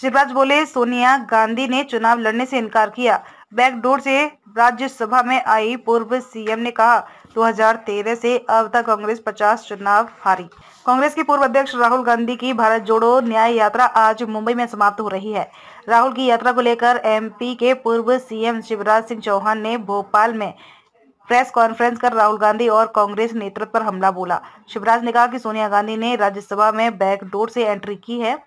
शिवराज बोले सोनिया गांधी ने चुनाव लड़ने से इनकार किया बैकडोर से राज्यसभा में आई पूर्व सीएम ने कहा 2013 से अब तक कांग्रेस 50 चुनाव हारी कांग्रेस के पूर्व अध्यक्ष राहुल गांधी की भारत जोड़ो न्याय यात्रा आज मुंबई में समाप्त हो रही है राहुल की यात्रा को लेकर एमपी के पूर्व सीएम शिवराज सिंह चौहान ने भोपाल में प्रेस कॉन्फ्रेंस कर राहुल गांधी और कांग्रेस नेतृत्व पर हमला बोला शिवराज ने कहा कि सोनिया गांधी ने राज्यसभा में बैकडोर से एंट्री की है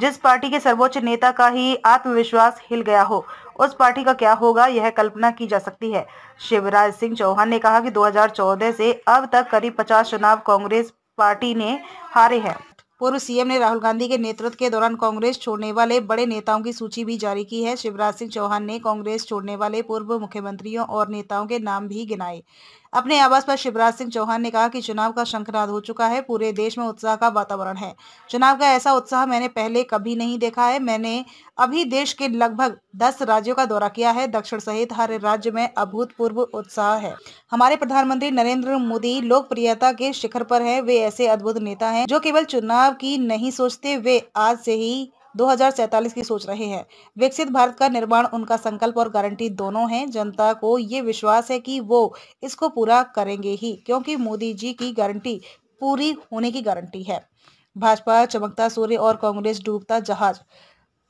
जिस पार्टी के सर्वोच्च नेता का ही आत्मविश्वास हिल गया हो उस पार्टी का क्या होगा यह कल्पना की जा सकती है शिवराज सिंह चौहान ने कहा कि 2014 से अब तक करीब 50 चुनाव कांग्रेस पार्टी ने हारे हैं पूर्व सीएम ने राहुल गांधी के नेतृत्व के दौरान कांग्रेस छोड़ने वाले बड़े नेताओं की सूची भी जारी की है शिवराज सिंह चौहान ने कांग्रेस छोड़ने वाले पूर्व मुख्यमंत्रियों और नेताओं के नाम भी गिनाए अपने आवास पर शिवराज सिंह चौहान ने कहा कि चुनाव का शंखनाद हो चुका है पूरे देश में उत्साह का वातावरण है चुनाव का ऐसा उत्साह मैंने पहले कभी नहीं देखा है मैंने अभी देश के लगभग दस राज्यों का दौरा किया है दक्षिण सहित हर राज्य में अभूतपूर्व उत्साह है हमारे प्रधानमंत्री नरेंद्र मोदी लोकप्रियता के शिखर पर है वे ऐसे अद्भुत नेता है जो केवल चुनाव चुनाव की नहीं सोचते वे आज से ही 2047 की सोच रहे हैं विकसित भारत का निर्माण उनका संकल्प और गारंटी दोनों हैं जनता को ये विश्वास है कि वो इसको पूरा करेंगे ही क्योंकि मोदी जी की गारंटी पूरी होने की गारंटी है भाजपा चमकता सूर्य और कांग्रेस डूबता जहाज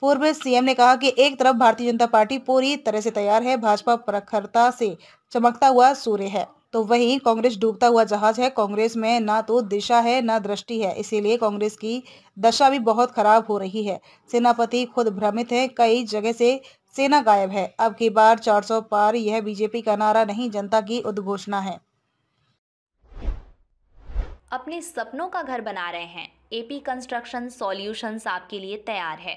पूर्व सीएम ने कहा कि एक तरफ भारतीय जनता पार्टी पूरी तरह से तैयार है भाजपा प्रखरता से चमकता हुआ सूर्य है तो वही कांग्रेस डूबता हुआ जहाज है कांग्रेस में ना तो दिशा है ना दृष्टि है इसीलिए कांग्रेस की दशा भी बहुत खराब हो रही है सेनापति खुद भ्रमित है कई जगह से सेना गायब है अब की बार 400 पार यह बीजेपी का नारा नहीं जनता की उद्घोषणा है अपने सपनों का घर बना रहे हैं एपी कंस्ट्रक्शन सॉल्यूशंस आपके लिए तैयार है